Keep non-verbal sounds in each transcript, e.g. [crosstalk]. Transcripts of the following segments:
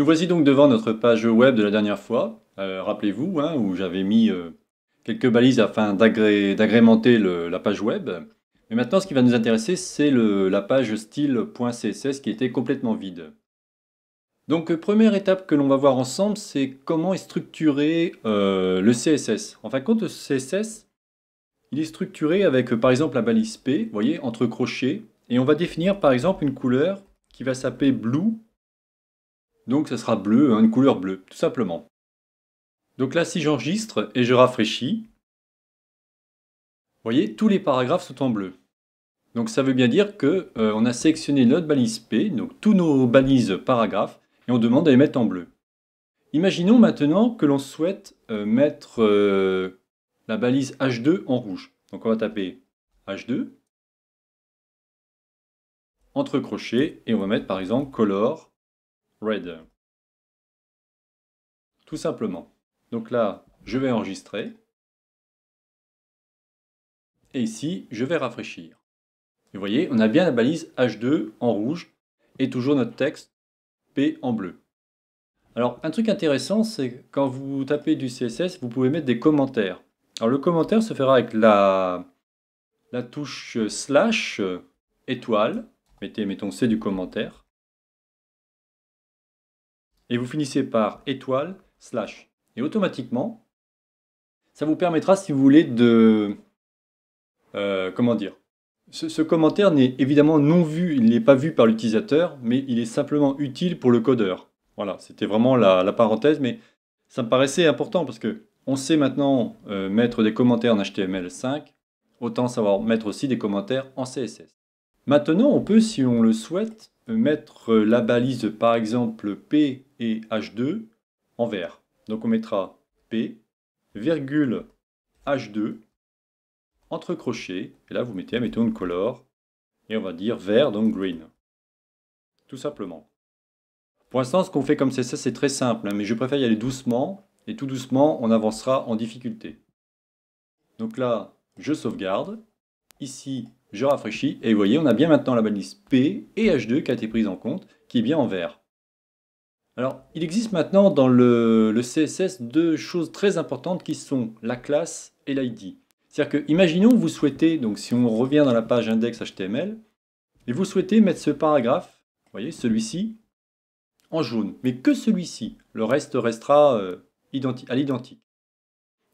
Nous voici donc devant notre page web de la dernière fois, euh, rappelez-vous, hein, où j'avais mis euh, quelques balises afin d'agrémenter la page web. Mais maintenant, ce qui va nous intéresser, c'est la page style.css qui était complètement vide. Donc, première étape que l'on va voir ensemble, c'est comment est structuré euh, le CSS. En fin de compte, le CSS, il est structuré avec, par exemple, la balise P, vous voyez, entre crochets, et on va définir, par exemple, une couleur qui va s'appeler blue donc ça sera bleu, hein, une couleur bleue, tout simplement. Donc là, si j'enregistre et je rafraîchis, vous voyez, tous les paragraphes sont en bleu. Donc ça veut bien dire qu'on euh, a sélectionné notre balise P, donc tous nos balises paragraphes, et on demande à les mettre en bleu. Imaginons maintenant que l'on souhaite euh, mettre euh, la balise H2 en rouge. Donc on va taper H2, entre crochets, et on va mettre par exemple color red. Tout simplement. Donc là, je vais enregistrer. Et ici, je vais rafraîchir. Vous voyez, on a bien la balise H2 en rouge et toujours notre texte P en bleu. Alors, un truc intéressant, c'est quand vous tapez du CSS, vous pouvez mettre des commentaires. Alors, le commentaire se fera avec la, la touche slash euh, étoile. Mettez, mettons, C du commentaire et vous finissez par étoile slash. Et automatiquement, ça vous permettra, si vous voulez, de... Euh, comment dire ce, commentaire n'est évidemment non vu, il n'est pas vu par l'utilisateur, mais il est simplement utile pour le codeur. Voilà, c'était vraiment la, parenthèse, mais ça me paraissait important parce que on sait maintenant euh, mettre des commentaires en HTML5, autant savoir mettre aussi des commentaires en CSS. Maintenant, on peut, si on le souhaite, mettre la balise par exemple P et H2 en vert. Donc on mettra P, virgule H2, entre crochets, et là vous mettez, mettons une color, et on va dire vert, donc green. Tout simplement. Pour l'instant, ce qu'on fait comme c'est ça, c'est très simple, hein, mais je préfère y aller doucement, et tout doucement, on avancera en difficulté. Donc là, je sauvegarde. Ici, je rafraîchis, et vous voyez, on a bien maintenant la balise P et H2 qui a été prise en compte, qui est bien en vert. Alors, il existe maintenant dans le, CSS deux choses très importantes qui sont la classe et l'ID. C'est-à-dire que, imaginons, vous souhaitez, donc si on revient dans la page index.html, et vous souhaitez mettre ce paragraphe, vous voyez, celui-ci, en jaune, mais que celui-ci. Le reste restera euh, à l'identique.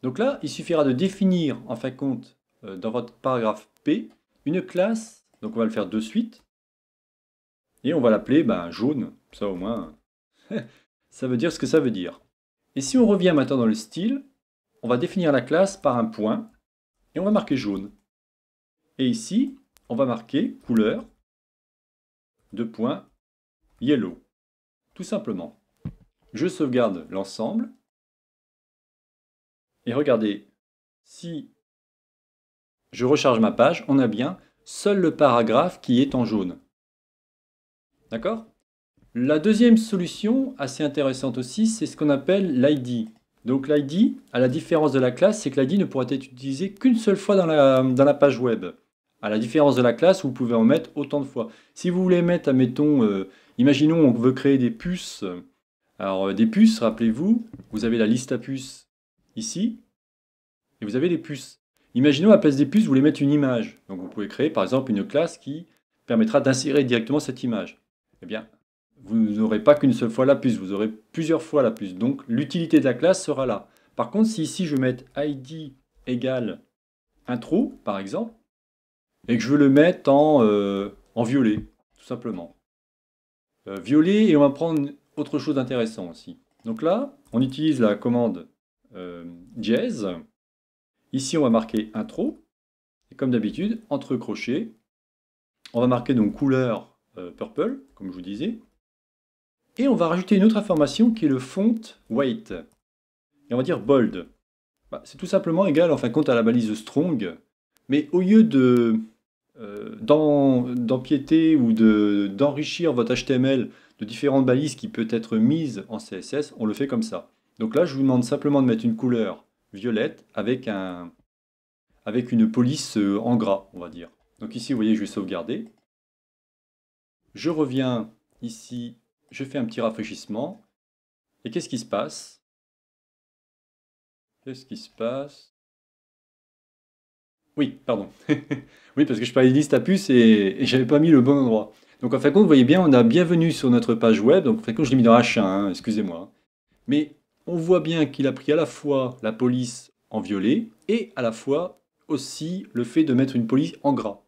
Donc là, il suffira de définir, en fin de compte, euh, dans votre paragraphe P, une classe, donc on va le faire de suite, et on va l'appeler ben, jaune, ça au moins, ça veut dire ce que ça veut dire. Et si on revient maintenant dans le style, on va définir la classe par un point, et on va marquer jaune. Et ici, on va marquer couleur, de point yellow. Tout simplement. Je sauvegarde l'ensemble. Et regardez, si je recharge ma page, on a bien seul le paragraphe qui est en jaune. D'accord la deuxième solution, assez intéressante aussi, c'est ce qu'on appelle l'ID. Donc l'ID, à la différence de la classe, c'est que l'ID ne pourra être utilisé qu'une seule fois dans la, page web. À la différence de la classe, vous pouvez en mettre autant de fois. Si vous voulez mettre, admettons, euh, imaginons on veut créer des puces. Alors euh, des puces, rappelez-vous, vous avez la liste à puces ici, et vous avez les puces. Imaginons à la place des puces, vous voulez mettre une image. Donc vous pouvez créer par exemple une classe qui permettra d'insérer directement cette image. Eh bien, vous n'aurez pas qu'une seule fois la puce, vous aurez plusieurs fois la puce. Donc l'utilité de la classe sera là. Par contre, si ici je mets ID égale intro, par exemple, et que je veux le mettre euh, en, violet, tout simplement. Euh, violet, et on va prendre autre chose d'intéressant aussi. Donc là, on utilise la commande euh, jazz. Ici, on va marquer intro. Et comme d'habitude, entre crochets, on va marquer donc couleur purple, comme je vous disais. Et on va rajouter une autre information qui est le font weight. Et on va dire bold. Bah, c'est tout simplement égal en fin compte à la balise strong. Mais au lieu de euh, d'empiéter ou d'enrichir votre HTML de différentes balises qui peuvent être mises en CSS, on le fait comme ça. Donc là, je vous demande simplement de mettre une couleur violette avec, un, avec une police euh, en gras, on va dire. Donc ici, vous voyez, je vais sauvegarder. Je reviens ici je fais un petit rafraîchissement. Et qu'est-ce qui se passe Qu'est-ce qui se passe Oui, pardon. [laughs] oui, parce que je parlais de liste à puce et, je j'avais pas mis le bon endroit. Donc en fin de compte, vous voyez bien, on a bienvenue sur notre page web. Donc en fin de compte, je l'ai mis dans H1, hein, excusez-moi. Mais on voit bien qu'il a pris à la fois la police en violet et à la fois aussi le fait de mettre une police en gras.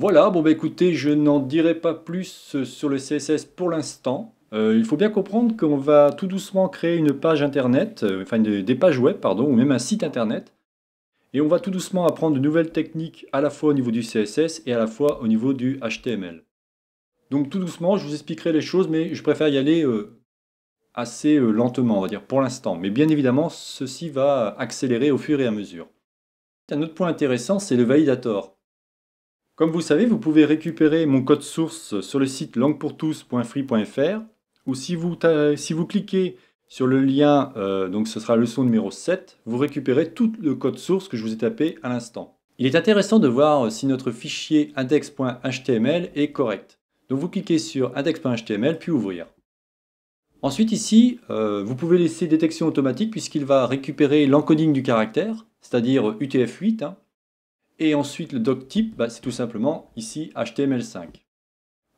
Voilà, bon ben écoutez, je n'en dirai pas plus euh, sur le CSS pour l'instant. Euh, il faut bien comprendre qu'on va tout doucement créer une page internet, euh, enfin des pages web, pardon, ou même un site internet. Et on va tout doucement apprendre de nouvelles techniques à la fois au niveau du CSS et à la fois au niveau du HTML. Donc tout doucement, je vous expliquerai les choses, mais je préfère y aller assez lentement, on va dire, pour l'instant. Mais bien évidemment, ceci va accélérer au fur et à mesure. Un autre point intéressant, c'est le validator. Comme vous savez, vous pouvez récupérer mon code source sur le site languepourtous.free.fr ou si vous, cliquez sur le lien, euh, donc ce sera leçon numéro 7, vous récupérez tout le code source que je vous ai tapé à l'instant. Il est intéressant de voir si notre fichier index.html est correct. Donc vous cliquez sur index.html puis ouvrir. Ensuite ici, euh, vous pouvez laisser détection automatique puisqu'il va récupérer l'encoding du caractère, c'est-à-dire UTF-8, et ensuite, le doc type, bah, c'est tout simplement ici HTML5.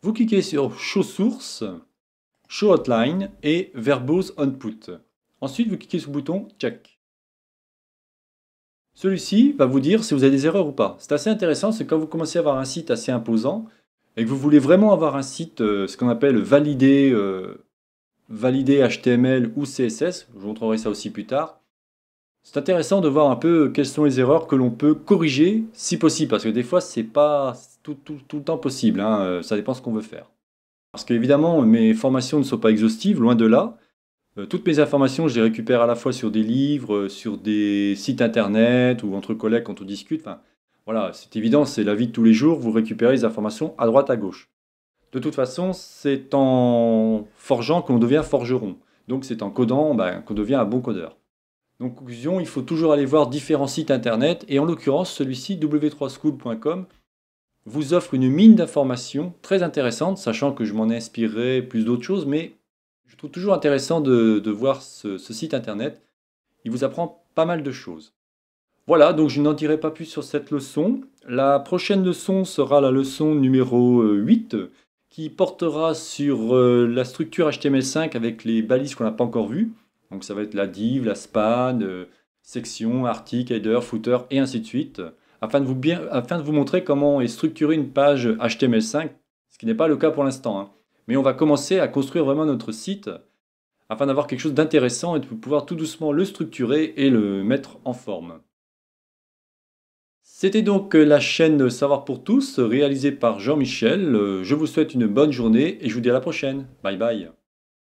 Vous cliquez sur Show Source, Show Outline et Verbose Output. Ensuite, vous cliquez sur le bouton Check. Celui-ci va vous dire si vous avez des erreurs ou pas. C'est assez intéressant, c'est quand vous commencez à avoir un site assez imposant et que vous voulez vraiment avoir un site, euh, ce qu'on appelle validé, euh, validé HTML ou CSS, je vous montrerai ça aussi plus tard, c'est intéressant de voir un peu quelles sont les erreurs que l'on peut corriger si possible, parce que des fois, ce n'est pas tout, le temps possible, hein, euh, ça dépend ce qu'on veut faire. Parce qu'évidemment, mes formations ne sont pas exhaustives, loin de là. Euh, toutes mes informations, je les récupère à la fois sur des livres, euh, sur des sites internet ou entre collègues quand on discute. Enfin, voilà, c'est évident, c'est la vie de tous les jours, vous récupérez les informations à droite, à gauche. De toute façon, c'est en forgeant qu'on devient forgeron. Donc c'est en codant ben, qu'on devient un bon codeur. Donc, conclusion, il faut toujours aller voir différents sites internet, et en l'occurrence, celui-ci, w3school.com, vous offre une mine d'informations très intéressante, sachant que je m'en inspirerai plus d'autres choses, mais je trouve toujours intéressant de, voir ce, ce, site internet. Il vous apprend pas mal de choses. Voilà, donc je n'en dirai pas plus sur cette leçon. La prochaine leçon sera la leçon numéro 8, euh, qui portera sur euh, la structure HTML5 avec les balises qu'on n'a pas encore vues. Donc ça va être la div, la span, euh, section, article, header, footer et ainsi de suite, afin de vous, montrer comment est structurée une page HTML5, ce qui n'est pas le cas pour l'instant. Hein. Mais on va commencer à construire vraiment notre site afin d'avoir quelque chose d'intéressant et de pouvoir tout doucement le structurer et le mettre en forme. C'était donc euh, la chaîne Savoir pour tous réalisée par Jean-Michel. Euh, je vous souhaite une bonne journée et je vous dis à la prochaine. Bye bye.